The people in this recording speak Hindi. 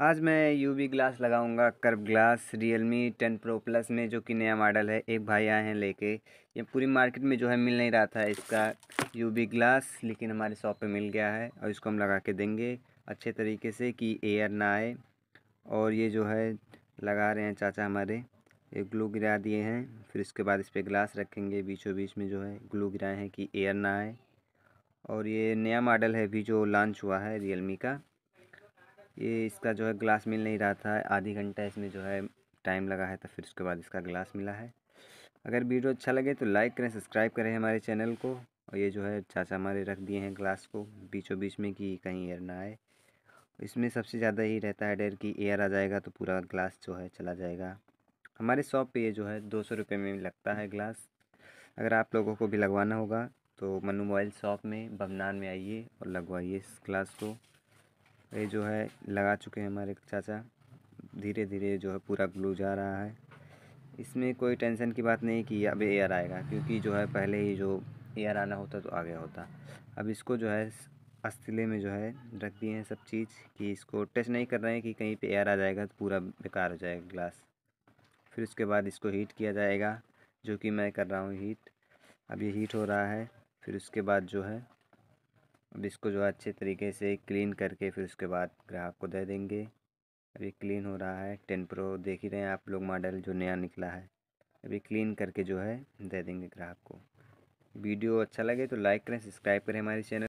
आज मैं यूवी ग्लास लगाऊंगा curve glass Realme ten pro plus में जो कि नया मॉडल है एक भाई आए हैं लेके ये पूरी मार्केट में जो है मिल नहीं रहा था इसका यूवी ग्लास लेकिन हमारे शॉप पे मिल गया है और इसको हम लगा के देंगे अच्छे तरीके से कि एयर ना आए और ये जो है लगा रहे हैं चाचा हमारे ये ग्लू गिरा दिए हैं फिर उसके बाद इस पर ग्लास रखेंगे बीचों बीच में जो है ग्लू गिराए हैं कि एयर ना आए और ये नया मॉडल है अभी जो लॉन्च हुआ है रियलमी का ये इसका जो है ग्लास मिल नहीं रहा था आधी घंटा इसमें जो है टाइम लगा है तो फिर उसके बाद इसका ग्लास मिला है अगर वीडियो अच्छा लगे तो लाइक करें सब्सक्राइब करें हमारे चैनल को और ये जो है चाचा हमारे रख दिए हैं ग्लास को बीचों बीच में कि कहीं एयर ना आए इसमें सबसे ज़्यादा ही रहता है डर कि एयर आ जाएगा तो पूरा ग्लास जो है चला जाएगा हमारे शॉप पे ये जो है दो सौ रुपये में लगता है ग्लास अगर आप लोगों को भी लगवाना होगा तो मनु मोबाइल शॉप में बमनान में आइए और लगवाइए इस ग्लास को ये जो है लगा चुके हैं हमारे चाचा धीरे धीरे जो है पूरा ग्लू जा रहा है इसमें कोई टेंशन की बात नहीं कि अब एयर आएगा क्योंकि जो है पहले ही जो एयर आना होता तो आ गया होता अब इसको जो है अस्तिले में जो है रख दिए हैं सब चीज़ कि इसको टच नहीं कर रहे हैं कि कहीं पे एयर आ जाएगा तो पूरा बेकार हो जाएगा ग्लास फिर उसके बाद इसको हीट किया जाएगा जो कि मैं कर रहा हूँ हीट अब ये हीट हो रहा है फिर उसके बाद जो है अब इसको जो अच्छे तरीके से क्लीन करके फिर उसके बाद ग्राहक को दे देंगे अभी क्लीन हो रहा है टेन प्रो देख ही रहे हैं आप लोग मॉडल जो नया निकला है अभी क्लीन करके जो है दे देंगे ग्राहक को वीडियो अच्छा लगे तो लाइक करें सब्सक्राइब करें हमारे चैनल